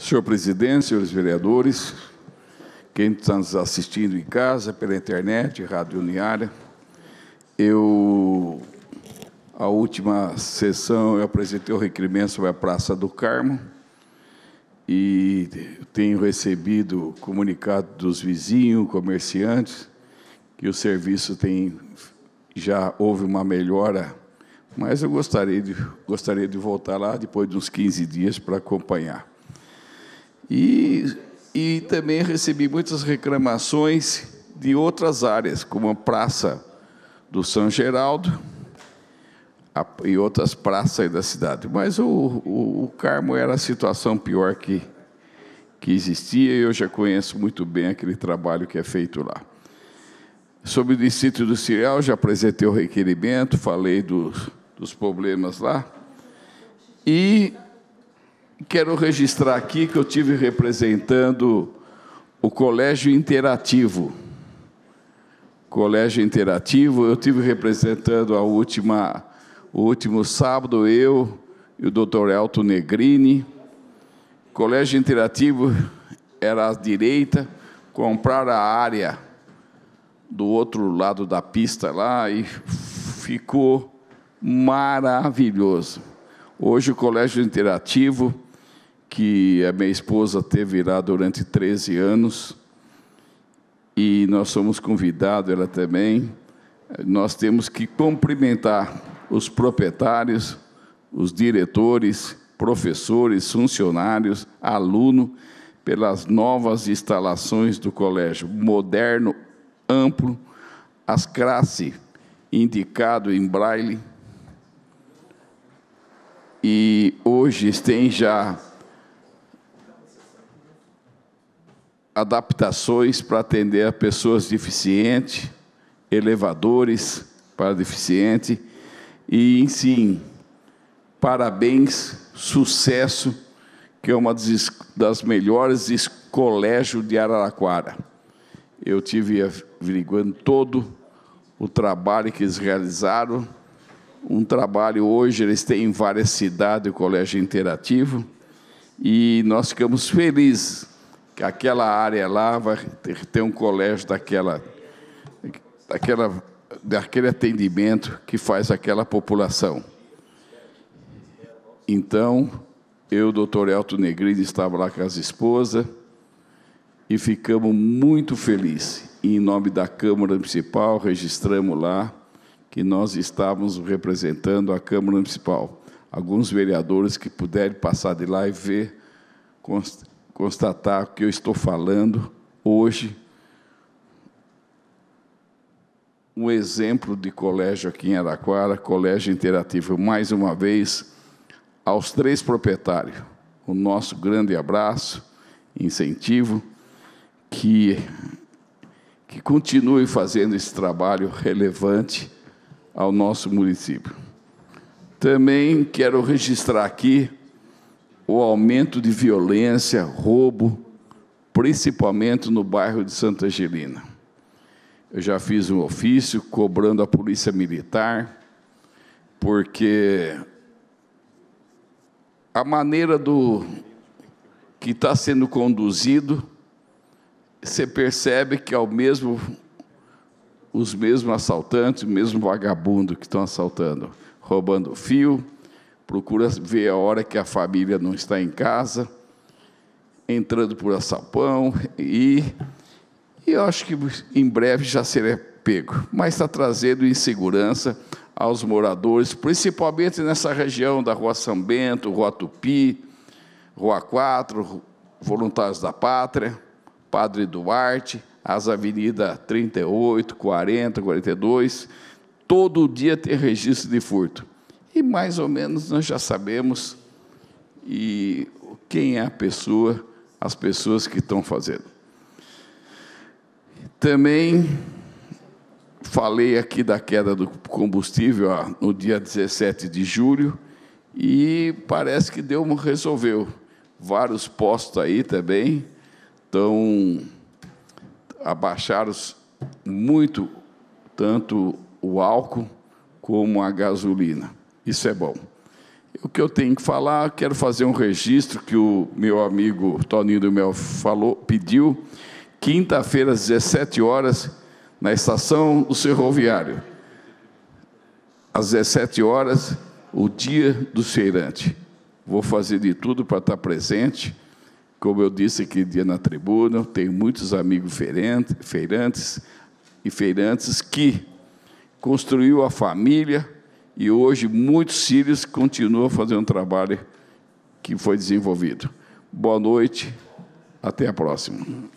Senhor presidente, senhores vereadores, quem está nos assistindo em casa, pela internet, Rádio Uniária, eu, a última sessão, eu apresentei o requerimento sobre a Praça do Carmo e tenho recebido comunicado dos vizinhos, comerciantes, que o serviço tem, já houve uma melhora, mas eu gostaria de, gostaria de voltar lá depois de uns 15 dias para acompanhar. E, e também recebi muitas reclamações de outras áreas, como a Praça do São Geraldo a, e outras praças da cidade. Mas o, o, o Carmo era a situação pior que, que existia e eu já conheço muito bem aquele trabalho que é feito lá. Sobre o distrito do Cirial, já apresentei o requerimento, falei dos, dos problemas lá. E Quero registrar aqui que eu tive representando o Colégio Interativo. Colégio Interativo, eu tive representando a última, o último sábado eu e o Dr. Elton Negrini. Colégio Interativo era à direita, comprar a área do outro lado da pista lá e ficou maravilhoso. Hoje o Colégio Interativo que a minha esposa teve lá durante 13 anos, e nós somos convidados, ela também. Nós temos que cumprimentar os proprietários, os diretores, professores, funcionários, aluno, pelas novas instalações do colégio, moderno, amplo, as classes indicado em braille. E hoje tem já adaptações para atender a pessoas deficientes, elevadores para deficientes e, sim, parabéns, sucesso, que é uma das melhores colégios de Araraquara. Eu tive averiguando todo o trabalho que eles realizaram, um trabalho hoje eles têm em várias cidades o colégio interativo e nós ficamos felizes aquela área lá vai ter, um colégio daquela, daquela, daquele atendimento que faz aquela população. Então, eu, doutor Elton Negrini, estava lá com as esposas e ficamos muito felizes. E, em nome da Câmara Municipal, registramos lá que nós estávamos representando a Câmara Municipal. Alguns vereadores que puderem passar de lá e ver constatar que eu estou falando hoje um exemplo de colégio aqui em Araquara, colégio interativo, mais uma vez, aos três proprietários. O nosso grande abraço, incentivo, que, que continue fazendo esse trabalho relevante ao nosso município. Também quero registrar aqui o aumento de violência, roubo, principalmente no bairro de Santa Angelina. Eu já fiz um ofício cobrando a polícia militar, porque a maneira do que está sendo conduzido, você percebe que é o mesmo, os mesmos assaltantes, o mesmo vagabundo que estão assaltando, roubando fio, procura ver a hora que a família não está em casa, entrando por açapão, e, e eu acho que em breve já será pego. Mas está trazendo insegurança aos moradores, principalmente nessa região da Rua São Bento, Rua Tupi, Rua 4, Voluntários da Pátria, Padre Duarte, as avenidas 38, 40, 42, todo dia tem registro de furto e mais ou menos nós já sabemos e quem é a pessoa, as pessoas que estão fazendo. Também falei aqui da queda do combustível ó, ah, no dia 17 de julho e parece que deu resolveu. Vários postos aí também estão abaixados muito tanto o álcool como a gasolina. Isso é bom. O que eu tenho que falar, quero fazer um registro que o meu amigo Toninho do Mel falou, pediu, quinta-feira às 17 horas, na estação do Ferroviário. Às 17 horas, o dia do cheirante. Vou fazer de tudo para estar presente. Como eu disse aquele dia na tribuna, tenho muitos amigos feirantes, feirantes e feirantes que construiu a família, e hoje muitos sírios continuam fazendo o trabalho que foi desenvolvido. Boa noite, até a próxima.